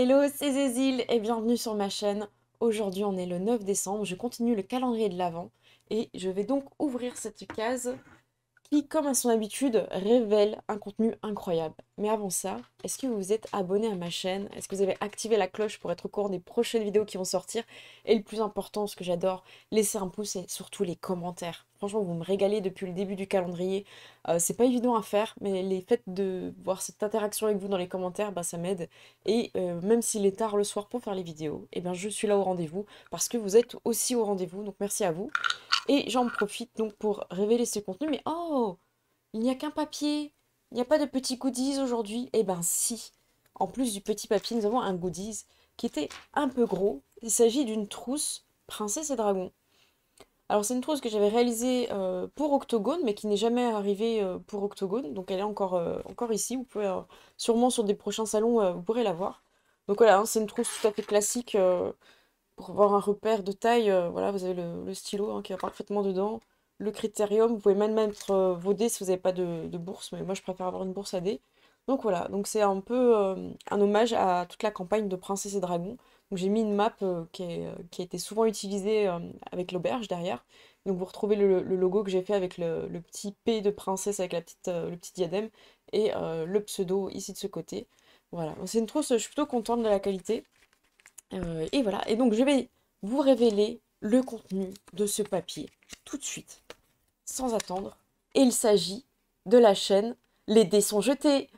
Hello, c'est Zézile et bienvenue sur ma chaîne. Aujourd'hui, on est le 9 décembre, je continue le calendrier de l'Avent et je vais donc ouvrir cette case qui, comme à son habitude, révèle un contenu incroyable. Mais avant ça, est-ce que vous êtes abonné à ma chaîne Est-ce que vous avez activé la cloche pour être au courant des prochaines vidéos qui vont sortir Et le plus important, ce que j'adore, laisser un pouce et surtout les commentaires. Franchement, vous me régalez depuis le début du calendrier. Euh, c'est pas évident à faire, mais les faits de voir cette interaction avec vous dans les commentaires, bah, ça m'aide. Et euh, même s'il est tard le soir pour faire les vidéos, eh ben, je suis là au rendez-vous parce que vous êtes aussi au rendez-vous. Donc merci à vous. Et j'en profite donc pour révéler ce contenu. Mais oh, il n'y a qu'un papier. Il n'y a pas de petits goodies aujourd'hui. Eh ben si. En plus du petit papier, nous avons un goodies qui était un peu gros. Il s'agit d'une trousse Princesse et Dragon. Alors c'est une trousse que j'avais réalisée euh, pour Octogone, mais qui n'est jamais arrivée euh, pour Octogone. Donc elle est encore, euh, encore ici. Vous pouvez sûrement sur des prochains salons, vous pourrez la voir. Donc voilà, hein, c'est une trousse tout à fait classique pour avoir un repère de taille, euh, voilà, vous avez le, stylo hein, qui va parfaitement dedans. Le critérium, vous pouvez même mettre euh, vos dés si vous n'avez pas de, bourse, mais moi je préfère avoir une bourse à dés. Donc voilà, donc c'est un peu euh, un hommage à toute la campagne de Princesse et Dragons. j'ai mis une map qui, a été souvent utilisée avec l'auberge derrière. Donc vous retrouvez le, logo que j'ai fait avec le, petit P de princesse avec la petite, le petit diadème et le pseudo ici de ce côté. Voilà, c'est une trousse, je suis plutôt contente de la qualité. Euh, et voilà, et donc je vais vous révéler le contenu de ce papier tout de suite, sans attendre. Et il s'agit de la chaîne Les dés sont jetés.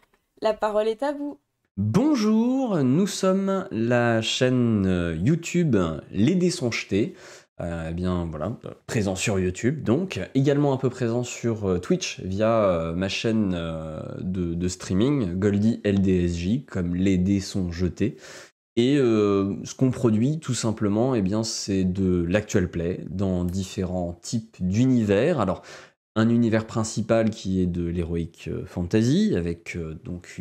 La parole est à vous. Bonjour, nous sommes la chaîne euh, YouTube Les dés sont jetés. Euh, eh bien voilà, présent sur YouTube donc, également un peu présent sur Twitch via ma chaîne de, de streaming Goldie LDSJ, comme les dés sont jetés. Et euh, ce qu'on produit, tout simplement, eh bien, c'est de l'actual play dans différents types d'univers. Alors, un univers principal qui est de l'héroïque euh, fantasy, avec euh, donc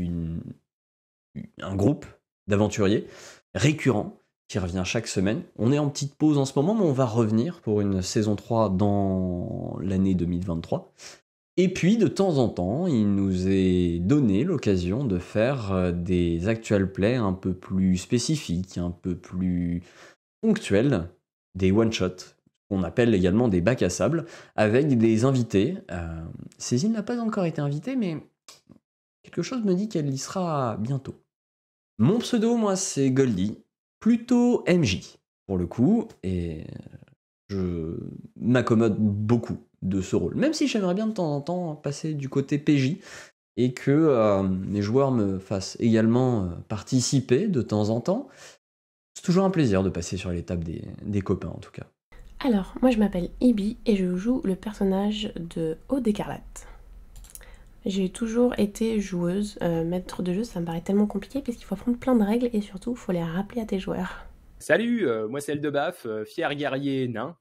un groupe d'aventuriers récurrents qui revient chaque semaine. On est en petite pause en ce moment, mais on va revenir pour une saison 3 dans l'année 2023. Et puis, de temps en temps, il nous est donné l'occasion de faire euh, des actual plays un peu plus spécifiques, un peu plus ponctuels, des one-shots, qu'on appelle également des bacs à sable, avec des invités. Euh, n'a pas encore été invitée, mais quelque chose me dit qu'elle y sera bientôt. Mon pseudo, moi, c'est Goldie, plutôt MJ, pour le coup, et je m'accommode beaucoup de ce rôle. Même si j'aimerais bien de temps en temps passer du côté PJ et que les euh, joueurs me fassent également euh, participer de temps en temps. C'est toujours un plaisir de passer sur les des, des copains en tout cas. Alors, moi je m'appelle Ibi et je joue le personnage de Haut Écarlate. J'ai toujours été joueuse, euh, maître de jeu, ça me paraît tellement compliqué parce qu'il faut apprendre plein de règles et surtout faut les rappeler à tes joueurs. Salut, moi c'est Eldebaf, fier guerrier nain,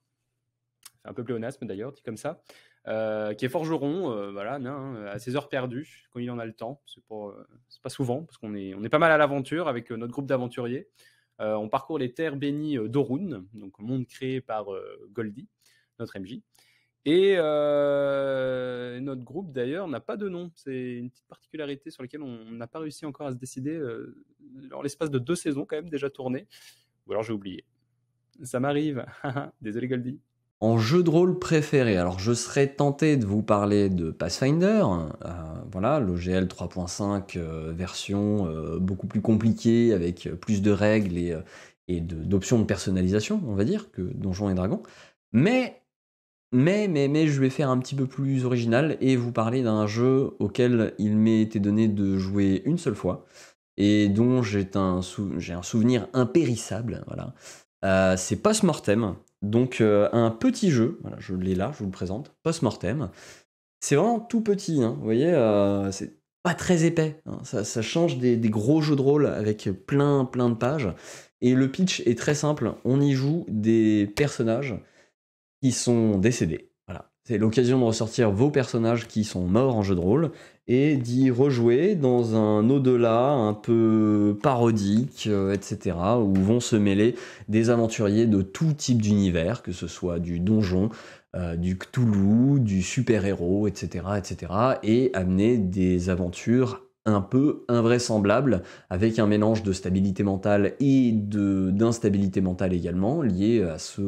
un peu pléonasme d'ailleurs, dit comme ça, euh, qui est forgeron, euh, voilà, hein, à ses heures perdues, quand il en a le temps. C'est n'est euh, pas souvent, parce qu'on est, on est pas mal à l'aventure avec notre groupe d'aventuriers. on parcourt les terres bénies d'Orun, donc monde créé par Goldie, notre MJ. Et notre groupe, d'ailleurs, n'a pas de nom. C'est une petite particularité sur laquelle on n'a pas réussi encore à se décider dans l'espace de deux saisons, quand même, déjà tournées. Ou alors j'ai oublié. Ça m'arrive. Désolé, Goldie en jeu de rôle préféré. Alors je serais tenté de vous parler de Pathfinder, hein, euh, voilà, l'OGL 3.5 euh, version euh, beaucoup plus compliquée avec plus de règles et, d'options de, personnalisation, on va dire, que Donjons et Dragons. Mais, mais, mais, mais je vais faire un petit peu plus original et vous parler d'un jeu auquel il m'a été donné de jouer une seule fois et dont j'ai un, sou un souvenir impérissable. Voilà. c'est Post donc euh, un petit jeu, voilà, je l'ai là, je vous le présente, post-mortem. C'est vraiment tout petit, hein, vous voyez, euh, c'est pas très épais. Hein. ça, change des, des, gros jeux de rôle avec plein plein de pages. Et le pitch est très simple, on y joue des personnages qui sont décédés. Voilà. C'est l'occasion de ressortir vos personnages qui sont morts en jeu de rôle et d'y rejouer dans un au-delà un peu parodique, euh, etc., où vont se mêler des aventuriers de tout type d'univers, que ce soit du donjon, euh, du Cthulhu, du super-héros, etc., etc., et amener des aventures un peu invraisemblables, avec un mélange de stabilité mentale et d'instabilité mentale également, lié à ce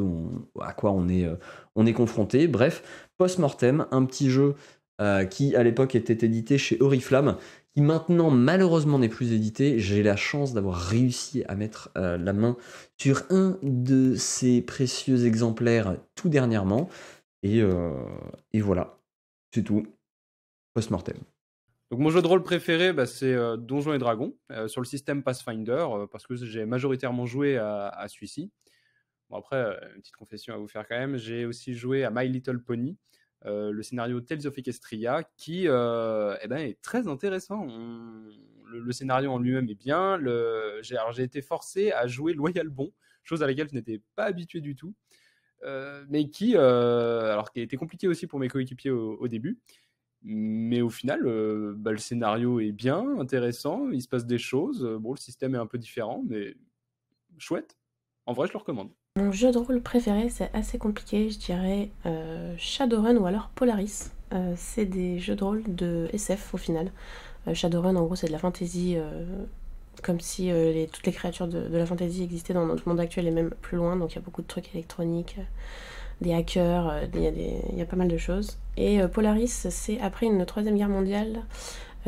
à quoi on est, euh, on est confronté. Bref, post-mortem, un petit jeu euh, qui à l'époque était édité chez Oriflamme, qui maintenant malheureusement n'est plus édité. J'ai la chance d'avoir réussi à mettre euh, la main sur un de ces précieux exemplaires tout dernièrement. Et, euh, voilà, c'est tout. Post-mortem. Donc mon jeu de rôle préféré, bah, c'est Donjons et Dragons sur le système Pathfinder, parce que j'ai majoritairement joué à, à celui-ci. Bon après, une petite confession à vous faire quand même, j'ai aussi joué à My Little Pony, euh, le scénario Tales of Equestria, qui euh, eh ben, est très intéressant. Le, scénario en lui-même est bien. Le... J'ai été forcé à jouer Loyal Bon, chose à laquelle je n'étais pas habitué du tout, euh, mais qui, alors, qui a été compliqué aussi pour mes coéquipiers au, début. Mais au final, bah, le scénario est bien, intéressant, il se passe des choses. Bon, le système est un peu différent, mais chouette. En vrai, je le recommande. Mon jeu de rôle préféré, c'est assez compliqué, je dirais euh, Shadowrun ou alors Polaris. Euh, c'est des jeux de rôle de SF au final. Euh, Shadowrun, en gros, c'est de la fantasy, comme si toutes les créatures de, la fantasy existaient dans notre monde actuel et même plus loin. Donc il y a beaucoup de trucs électroniques, des hackers, il y, a pas mal de choses. Et Polaris, c'est après une troisième guerre mondiale.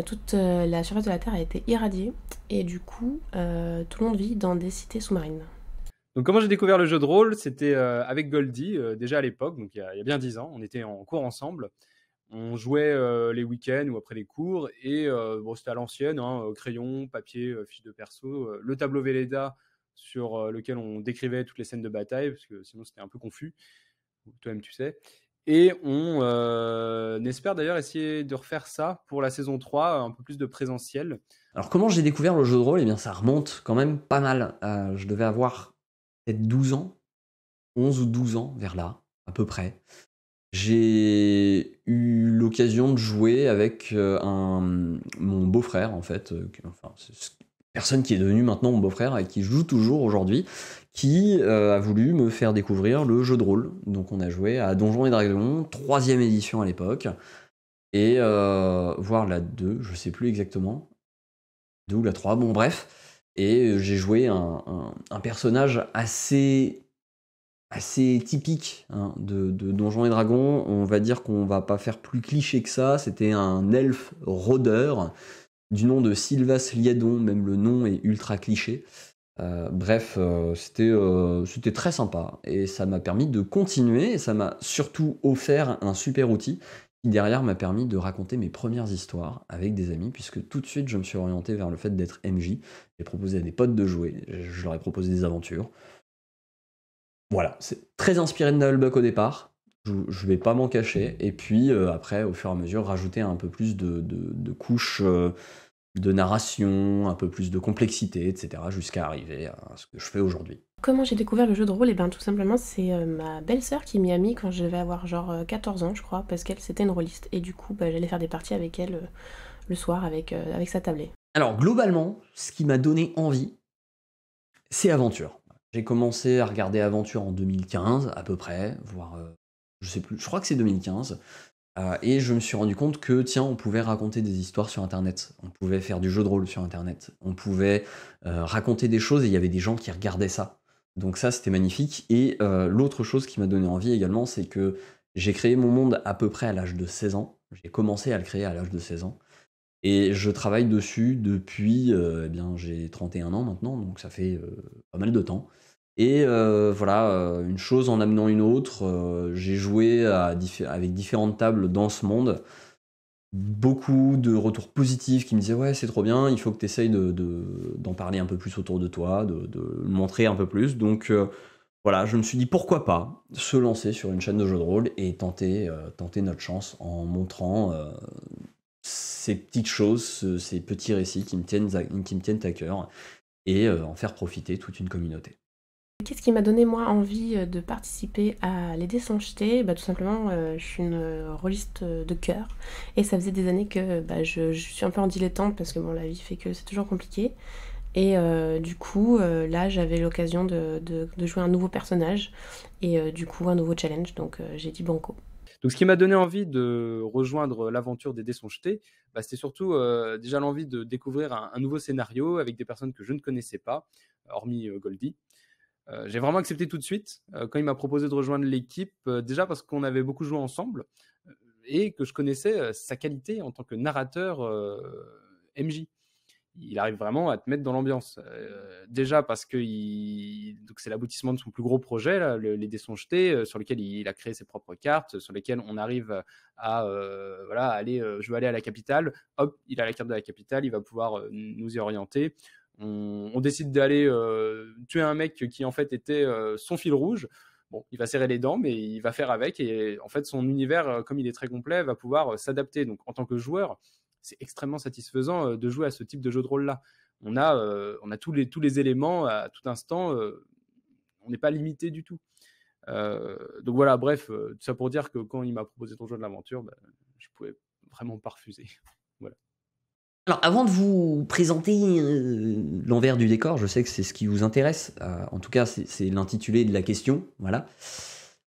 Toute la surface de la Terre a été irradiée et du coup tout le monde vit dans des cités sous-marines. Donc, comment j'ai découvert le jeu de rôle C'était euh, avec Goldie, euh, déjà à l'époque, donc il y, a, bien dix ans. On était en cours ensemble. On jouait euh, les week-ends ou après les cours. Et c'était à l'ancienne hein, crayon, papier, fiche de perso, le tableau Velleda sur lequel on décrivait toutes les scènes de bataille, parce que sinon c'était un peu confus. Toi-même, tu sais. Et on espère d'ailleurs essayer de refaire ça pour la saison 3, un peu plus de présentiel. Alors, comment j'ai découvert le jeu de rôle Eh bien, ça remonte quand même pas mal. je devais avoir peut-être 12 ans, 11 ou 12 ans, vers là, à peu près, j'ai eu l'occasion de jouer avec euh, un, mon beau-frère, en fait, euh, enfin, personne qui est devenu maintenant mon beau-frère et qui joue toujours aujourd'hui, qui euh, a voulu me faire découvrir le jeu de rôle. Donc on a joué à Donjons et Dragons, troisième édition à l'époque, et voir la 2, je sais plus exactement, 2 ou la 3, bon bref. Et euh, j'ai joué un, personnage assez, assez typique hein, de, Donjons et Dragons. On va dire qu'on va pas faire plus cliché que ça. C'était un elfe rôdeur du nom de Sylvas Liadon. Même le nom est ultra cliché. Euh, bref, euh, c'était très sympa et ça m'a permis de continuer et ça m'a surtout offert un super outil qui derrière m'a permis de raconter mes premières histoires avec des amis, puisque tout de suite je me suis orienté vers le fait d'être MJ. J'ai proposé à des potes de jouer, je leur ai proposé des aventures. Voilà, c'est très inspiré de Buck au départ, je, vais pas m'en cacher, et puis euh, après, au fur et à mesure, rajouter un peu plus de, couches. Euh, de narration, un peu plus de complexité, etc., jusqu'à arriver à ce que je fais aujourd'hui. Comment j'ai découvert le jeu de rôle Et eh bien tout simplement, c'est euh, ma belle-sœur qui m'y a mis quand je vais avoir genre 14 euh, ans, je crois, parce qu'elle c'était une rôliste. Et du coup, bah, j'allais faire des parties avec elle euh, le soir avec, avec sa tablée. Alors globalement, ce qui m'a donné envie, c'est Aventure. J'ai commencé à regarder Aventure en 2015 à peu près, voire je sais plus, je crois que c'est 2015. Euh, et je me suis rendu compte que, tiens, on pouvait raconter des histoires sur Internet, on pouvait faire du jeu de rôle sur Internet, on pouvait euh, raconter des choses et il y avait des gens qui regardaient ça. Donc ça, c'était magnifique. Et euh, l'autre chose qui m'a donné envie également, c'est que j'ai créé mon monde à peu près à l'âge de 16 ans. J'ai commencé à le créer à l'âge de 16 ans. Et je travaille dessus depuis, eh bien, j'ai 31 ans maintenant, donc ça fait pas mal de temps. Et euh, voilà, euh, une chose en amenant une autre, euh, j'ai joué avec différentes tables dans ce monde. Beaucoup de retours positifs qui me disaient Ouais, c'est trop bien, il faut que tu essayes d'en parler un peu plus autour de toi, de, le montrer un peu plus. Donc voilà, je me suis dit pourquoi pas se lancer sur une chaîne de jeux de rôle et tenter, notre chance en montrant ces petites choses, ces petits récits qui me tiennent à cœur et en faire profiter toute une communauté. Qu'est-ce qui m'a donné moi envie euh, de participer à Les Dessonjetés bah, Tout simplement, euh, je suis une euh, rôliste de cœur et ça faisait des années que bah, je, suis un peu en dilettante parce que bon, la vie fait que c'est toujours compliqué. Et du coup, là, j'avais l'occasion de, jouer un nouveau personnage et du coup, un nouveau challenge. Donc, j'ai dit banco. Donc, ce qui m'a donné envie de rejoindre l'aventure des dés bah, c'était surtout déjà l'envie de découvrir un, nouveau scénario avec des personnes que je ne connaissais pas, hormis Goldie. Euh, j'ai vraiment accepté tout de suite euh, quand il m'a proposé de rejoindre l'équipe, euh, déjà parce qu'on avait beaucoup joué ensemble et que je connaissais sa qualité en tant que narrateur MJ. Il arrive vraiment à te mettre dans l'ambiance. déjà parce que il... donc c'est l'aboutissement de son plus gros projet, les dés jetés, sur lequel il, a créé ses propres cartes, sur lesquelles on arrive à voilà aller, je veux aller à la capitale. Hop, il a la carte de la capitale, il va pouvoir nous y orienter. On, décide d'aller euh, tuer un mec qui en fait était euh, son fil rouge. Bon, il va serrer les dents, mais il va faire avec. Et en fait, son univers, euh, comme il est très complet, va pouvoir s'adapter. Donc, en tant que joueur, c'est extrêmement satisfaisant de jouer à ce type de jeu de rôle-là. On a, on a tous, les, tous les éléments à tout instant. on n'est pas limité du tout. donc voilà, bref, tout ça pour dire que quand il m'a proposé ton jeu de l'aventure, je ben, je pouvais vraiment pas refuser. voilà. Alors, avant de vous présenter euh, l'envers du décor, je sais que c'est ce qui vous intéresse. Euh, en tout cas, c'est l'intitulé de la question. Voilà.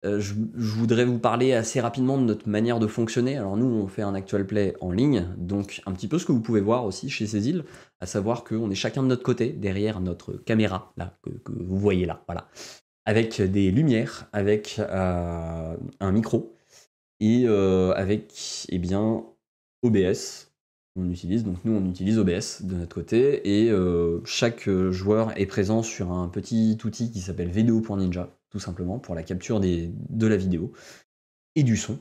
Euh, je, voudrais vous parler assez rapidement de notre manière de fonctionner. Alors nous, on fait un actual play en ligne, donc un petit peu ce que vous pouvez voir aussi chez ces îles, à savoir qu'on est chacun de notre côté, derrière notre caméra, là, que, vous voyez là, voilà. Avec des lumières, avec un micro, et avec, eh bien, OBS, on utilise. Donc nous, on utilise OBS de notre côté et euh, chaque euh, joueur est présent sur un petit outil qui s'appelle Ninja tout simplement, pour la capture des, de la vidéo et du son.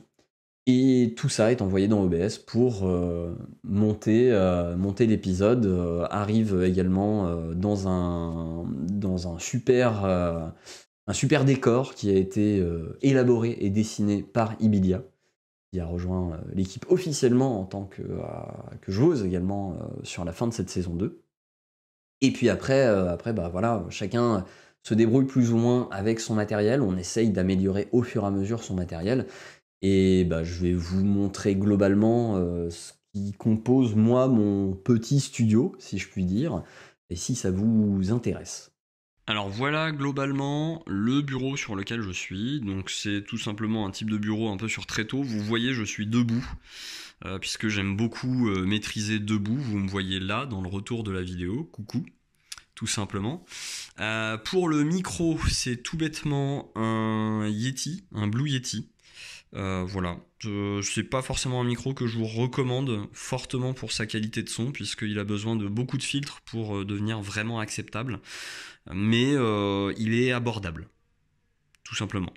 Et tout ça est envoyé dans OBS pour euh, monter, monter l'épisode. arrive également dans, un, dans un, super, un super décor qui a été élaboré et dessiné par Ibilia qui a rejoint euh, l'équipe officiellement en tant que, euh, que joueuse également euh, sur la fin de cette saison 2. Et puis après, après bah voilà, chacun se débrouille plus ou moins avec son matériel. On essaye d'améliorer au fur et à mesure son matériel. Et bah, je vais vous montrer globalement ce qui compose, moi, mon petit studio, si je puis dire, et si ça vous intéresse. Alors voilà globalement le bureau sur lequel je suis. Donc c'est tout simplement un type de bureau un peu sur tréteau. Vous voyez, je suis debout, euh, puisque j'aime beaucoup euh, maîtriser debout. Vous me voyez là dans le retour de la vidéo. Coucou, tout simplement. Euh, pour le micro, c'est tout bêtement un Yeti, un Blue Yeti. Euh, voilà, euh, c'est pas forcément un micro que je vous recommande fortement pour sa qualité de son, puisqu'il a besoin de beaucoup de filtres pour euh, devenir vraiment acceptable, mais il est abordable, tout simplement.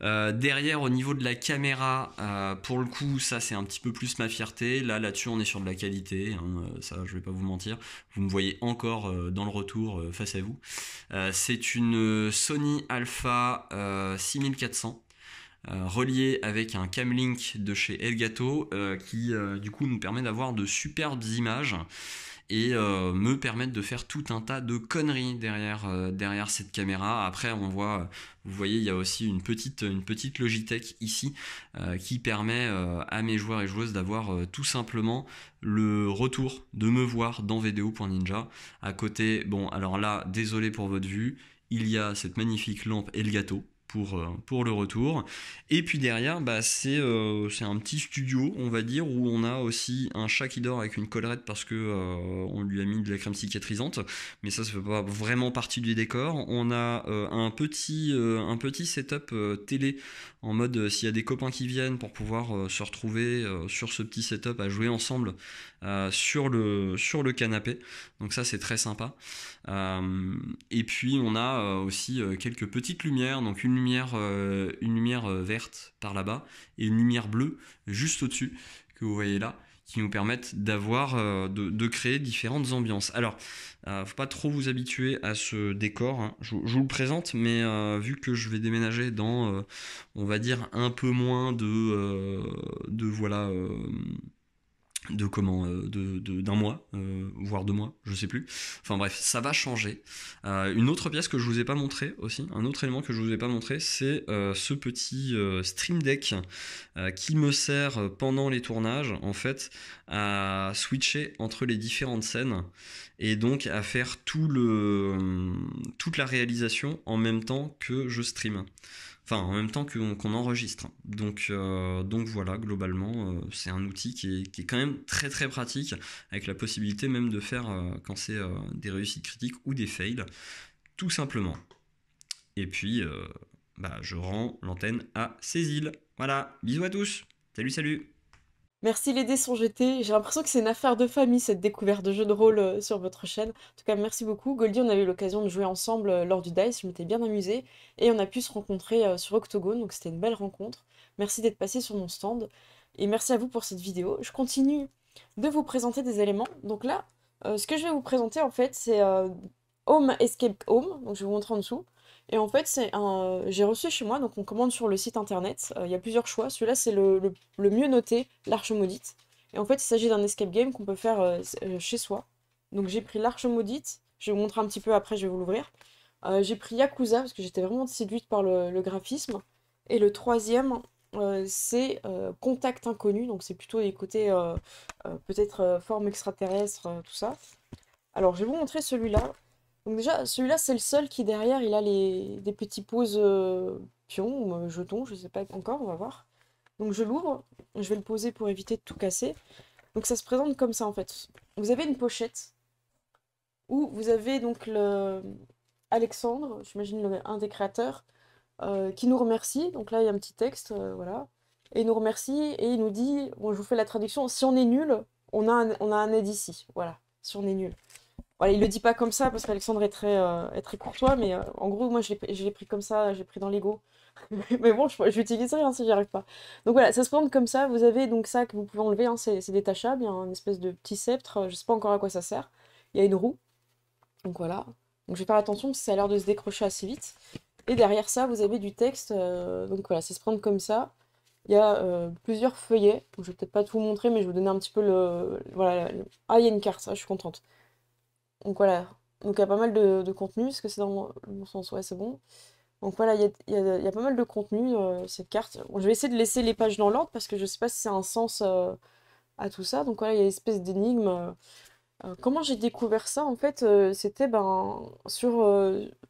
derrière, au niveau de la caméra, pour le coup, ça c'est un petit peu plus ma fierté. Là, là-dessus, on est sur de la qualité. Hein. ça, je vais pas vous mentir. Vous me voyez encore dans le retour face à vous. c'est une Sony Alpha 6400 euh, relié avec un cam link de chez Elgato euh, qui euh, du coup nous permet d'avoir de superbes images et me permettent de faire tout un tas de conneries derrière, derrière cette caméra. Après, on voit, vous voyez, il y a aussi une petite, une petite Logitech ici qui permet à mes joueurs et joueuses d'avoir tout simplement le retour de me voir dans Ninja. À côté, bon, alors là, désolé pour votre vue, il y a cette magnifique lampe Elgato euh, pour, le retour. Et puis derrière, bah, euh, c'est un petit studio, on va dire, où on a aussi un chat qui dort avec une collerette parce que euh, on lui a mis de la crème cicatrisante. Mais ça, ça fait pas vraiment partie du décor. On a un, petit, un petit setup télé en mode s'il y a des copains qui viennent pour pouvoir se retrouver sur ce petit setup à jouer ensemble sur le canapé. Donc ça, c'est très sympa. Euh, et puis on a euh, aussi euh, quelques petites lumières, donc une lumière, une lumière verte par là-bas et une lumière bleue juste au-dessus que vous voyez là qui nous permettent d'avoir, de, créer différentes ambiances. Alors, faut pas trop vous habituer à ce décor. Hein. Je, vous le présente, mais vu que je vais déménager dans, on va dire un peu moins de, de voilà de comment euh, de, d'un mois euh, voire deux mois je sais plus enfin bref ça va changer euh, une autre pièce que je vous ai pas montré aussi un autre élément que je vous ai pas montré c'est ce petit stream deck qui me sert pendant les tournages en fait à switcher entre les différentes scènes et donc à faire tout le toute la réalisation en même temps que je stream enfin en même temps qu'on enregistre. Donc, euh, donc voilà, globalement, euh, c'est un outil qui est, quand même très très pratique, avec la possibilité même de faire euh, quand c'est des réussites critiques ou des fails, tout simplement. Et puis, bah, je rends l'antenne à Césile. Voilà, bisous à tous. Salut, salut. Merci, les dés sont jetés. J'ai l'impression que c'est une affaire de famille, cette découverte de jeux de rôle euh, sur votre chaîne. En tout cas, merci beaucoup. Goldie, on a eu l'occasion de jouer ensemble euh, lors du DICE, je m'étais bien amusée. Et on a pu se rencontrer euh, sur Octogone, donc c'était une belle rencontre. Merci d'être passé sur mon stand. Et merci à vous pour cette vidéo. Je continue de vous présenter des éléments. Donc là, ce que je vais vous présenter, en fait, c'est Home Escape Home. Donc je vais vous montrer en dessous. Et en fait, c'est un... j'ai reçu chez moi, donc on commande sur le site internet. Euh, il y a plusieurs choix. Celui-là, c'est le, mieux noté, l'Arche Maudite. Et en fait, il s'agit d'un escape game qu'on peut faire euh, euh, chez soi. Donc j'ai pris l'Arche Maudite. Je vais vous montrer un petit peu après, je vais vous l'ouvrir. j'ai pris Yakuza parce que j'étais vraiment séduite par le, graphisme. Et le troisième, c'est Contact Inconnu. Donc c'est plutôt les côtés peut-être forme extraterrestre, tout ça. Alors je vais vous montrer celui-là. Donc déjà, celui-là, c'est le seul qui derrière, il a les, des petits poses euh, pions pions, euh, jetons, je ne sais pas encore, on va voir. Donc je l'ouvre, je vais le poser pour éviter de tout casser. Donc ça se présente comme ça en fait. Vous avez une pochette où vous avez donc euh, Alexandre, j'imagine un des créateurs, qui nous remercie. Donc là il y a un petit texte, voilà. Et il nous remercie et il nous dit, bon je vous fais la traduction, si on est nul, on a on a un aide ici. Voilà, si on est nul. Voilà, il le dit pas comme ça parce qu'Alexandre est très, euh, très courtois, mais euh, en gros, moi, je l'ai pris comme ça, j'ai pris dans l'ego. mais bon, je j'utiliserai rien hein, si j'y arrive pas. Donc voilà, ça se prend comme ça. Vous avez donc ça que vous pouvez enlever, hein, c'est détachable. Il y a une espèce de petit sceptre, euh, je sais pas encore à quoi ça sert. Il y a une roue. Donc voilà. Donc je vais faire attention parce que ça a l'air de se décrocher assez vite. Et derrière ça, vous avez du texte. donc voilà, ça se prend comme ça. Il y a plusieurs feuillets. Donc, je vais peut-être pas tout vous montrer, mais je vais vous donner un petit peu le. Voilà. Ah, il y a une carte, ça, je suis contente. Donc voilà. Donc il y a pas mal de, contenu. Est-ce que c'est dans mon sens Ouais, c'est bon. Donc voilà, il y a, y a, pas mal de contenu, euh, cette carte. je vais essayer de laisser les pages dans l'ordre parce que je sais pas si c'est un sens euh, à tout ça. Donc voilà, il y a une espèce d'énigme. Euh, comment j'ai découvert ça En fait, c'était ben, sur,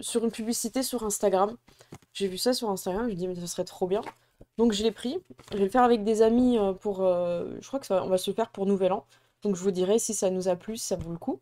sur une publicité sur Instagram. J'ai vu ça sur Instagram, je me dis, mais ça serait trop bien. Donc je l'ai pris. Je vais le faire avec des amis pour. je crois que ça, on va se le faire pour Nouvel An. Donc je vous dirai si ça nous a plu, si ça vaut le coup.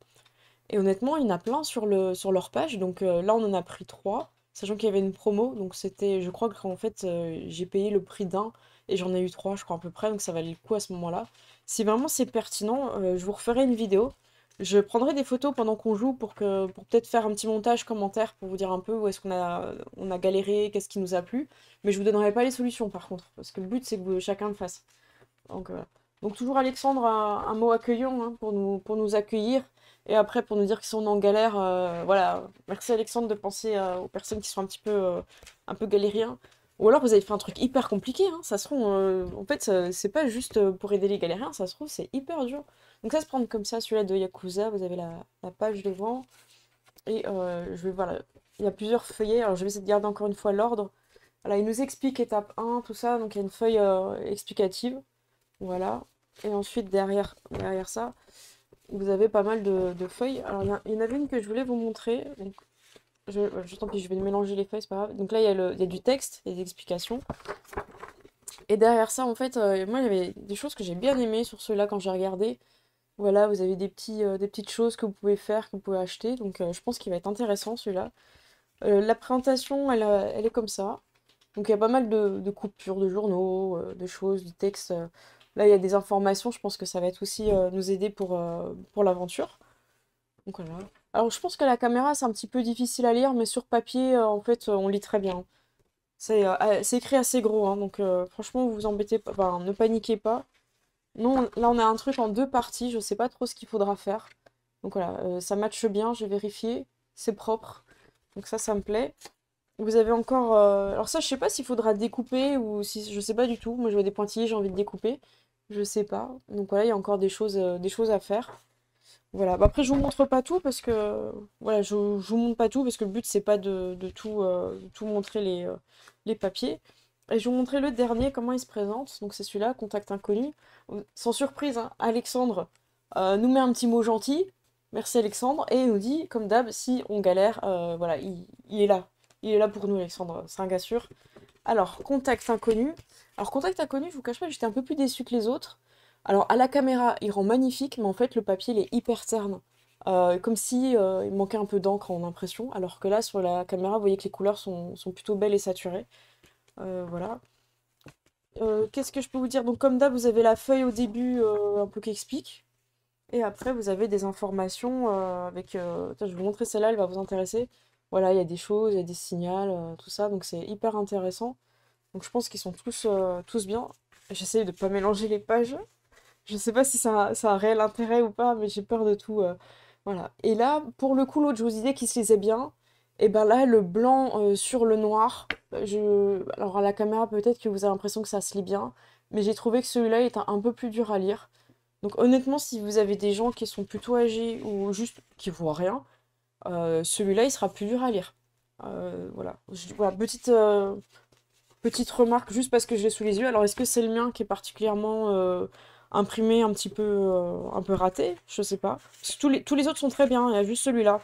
Et honnêtement, il y en a plein sur, sur leur page. Donc euh, là, on en a pris trois, sachant qu'il y avait une promo. Donc c'était, je crois qu'en fait, euh, j'ai payé le prix d'un et j'en ai eu trois, je crois à peu près. Donc ça valait le coup à ce moment-là. Si vraiment c'est pertinent, euh, je vous referai une vidéo. Je prendrai des photos pendant qu'on joue pour, que, pour peut-être faire un petit montage commentaire pour vous dire un peu où est-ce qu'on a, on a galéré, qu'est-ce qui nous a plu. Mais je vous donnerai pas les solutions par contre, parce que le but c'est que chacun le fasse. Donc, donc toujours Alexandre, un, mot accueillant hein, pour, nous, pour nous accueillir. Et après, pour nous dire qu'ils sont en galère, euh, voilà. Merci Alexandre de penser euh, aux personnes qui sont un petit peu, euh, un peu galériens. Ou alors vous avez fait un truc hyper compliqué, hein, ça se trouve. en fait, c'est pas juste pour aider les galériens, ça se trouve, c'est hyper dur. Donc ça se prend comme ça, celui-là de Yakuza, vous avez la, page devant. Et je vais, voilà, il y a plusieurs feuillets. Alors je vais essayer de garder encore une fois l'ordre. Voilà, il nous explique étape 1, tout ça. Donc il y a une feuille explicative. Voilà. Et ensuite, derrière, derrière ça, vous avez pas mal de, feuilles. Alors, il y, en avait une que je voulais vous montrer. Donc, euh, je, tant pis, je vais mélanger les feuilles, c'est pas grave. Donc là, il y, a du texte, et des explications. Et derrière ça, en fait, euh, moi, il y avait des choses que j'ai bien aimées sur ceux-là quand j'ai regardé. Voilà, vous avez des, euh, petites choses que vous pouvez faire, que vous pouvez acheter. Donc, je pense qu'il va être intéressant, celui-là. la présentation, elle, elle, est comme ça. Donc, il y a pas mal de, de coupures de journaux, de choses, du texte Là, il y a des informations, je pense que ça va être aussi euh, nous aider pour, euh, pour l'aventure. Donc voilà. Alors, je pense que la caméra, c'est un petit peu difficile à lire, mais sur papier, euh, en fait, on lit très bien. C'est écrit assez gros, hein, donc franchement, vous vous embêtez pas, ne paniquez pas. Non, là, on a un truc en deux parties, je sais pas trop ce qu'il faudra faire. Donc voilà, ça matche bien, j'ai vérifié, c'est propre. Donc ça, ça me plaît. Vous avez encore... Alors ça, je sais pas s'il faudra découper ou si... Je sais pas du tout, moi je vois des pointillés, j'ai envie de découper. Je sais pas. Donc voilà, il y a encore des choses, euh, des choses à faire. Voilà. Bah, après, je vous montre pas tout parce que voilà, je, vous montre pas tout parce que le but c'est pas de, tout, euh, tout montrer les, euh, les papiers. Et je vous montrer le dernier, comment il se présente. Donc c'est celui-là, contact inconnu. Sans surprise, hein, Alexandre nous met un petit mot gentil. Merci Alexandre. Et il nous dit, comme d'hab, si on galère, voilà, il, est là. Il est là pour nous, Alexandre. C'est un gars sûr. Alors, contact inconnu. Alors, contact inconnu, je vous cache pas, j'étais un peu plus déçue que les autres. Alors, à la caméra, il rend magnifique, mais en fait, le papier, il est hyper terne. Euh, comme si euh, il manquait un peu d'encre en impression, alors que là, sur la caméra, vous voyez que les couleurs sont, plutôt belles et saturées. Euh, voilà. Qu'est-ce que je peux vous dire Donc, comme d'hab, vous avez la feuille au début, un peu qui explique. Et après, vous avez des informations avec... je vais vous montrer celle-là, elle va vous intéresser voilà, il y a des choses, il y a des signaux, euh, tout ça, donc c'est hyper intéressant. Donc je pense qu'ils sont tous, euh, tous bien. J'essaye de ne pas mélanger les pages. Je ne sais pas si ça, a, ça un réel intérêt ou pas, mais j'ai peur de tout. Euh, voilà. Et là, pour le coup, l'autre, je vous disais qu'il se lisait bien. Et ben là, le blanc sur le noir, bah, je... alors à la caméra peut-être que vous avez l'impression que ça se lit bien, mais j'ai trouvé que celui-là est un, un, peu plus dur à lire. Donc honnêtement, si vous avez des gens qui sont plutôt âgés ou juste qui voient rien, euh, celui-là, il sera plus dur à lire. Euh, voilà. voilà, petite, euh, petite remarque, juste parce que je sous les yeux. Alors, est-ce que c'est le mien qui est particulièrement imprimé un petit peu, un peu raté Je sais pas. Tous les, tous les autres sont très bien, il y a juste celui-là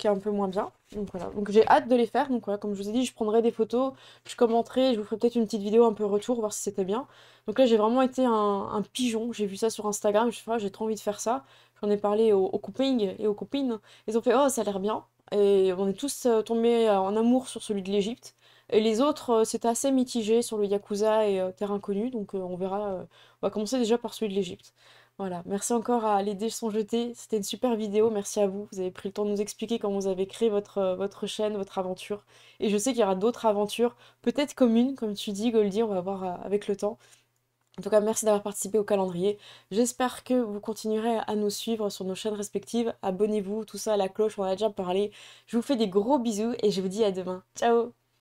qui un peu moins bien. Donc voilà. Donc j'ai hâte de les faire. Donc voilà, comme je vous ai dit, je prendrai des photos, je commenterai, je vous ferai peut-être une petite vidéo un peu retour, voir si c'était bien. Donc là, j'ai vraiment été un, pigeon. J'ai vu ça sur Instagram. Je ah, j'ai trop envie de faire ça. J'en ai parlé au couping et aux copines. Ils ont fait, oh, ça a l'air bien. Et on est tous euh, tombés euh, en amour sur celui de l'Égypte. Et les autres, euh, c'était assez mitigé sur le Yakuza et Terre inconnu Donc on verra. on va commencer déjà par celui de l'Égypte. Voilà, merci encore à Les déchets sont jetés. C'était une super vidéo, merci à vous. Vous avez pris le temps de nous expliquer comment vous avez créé votre, euh, votre chaîne, votre aventure. Et je sais qu'il y aura d'autres aventures, peut-être communes, comme tu dis, Goldie, on va voir euh, avec le temps. En tout cas, merci d'avoir participé au calendrier. J'espère que vous continuerez à nous suivre sur nos chaînes respectives. Abonnez-vous, tout ça à la cloche, on en a déjà parlé. Je vous fais des gros bisous et je vous dis à demain. Ciao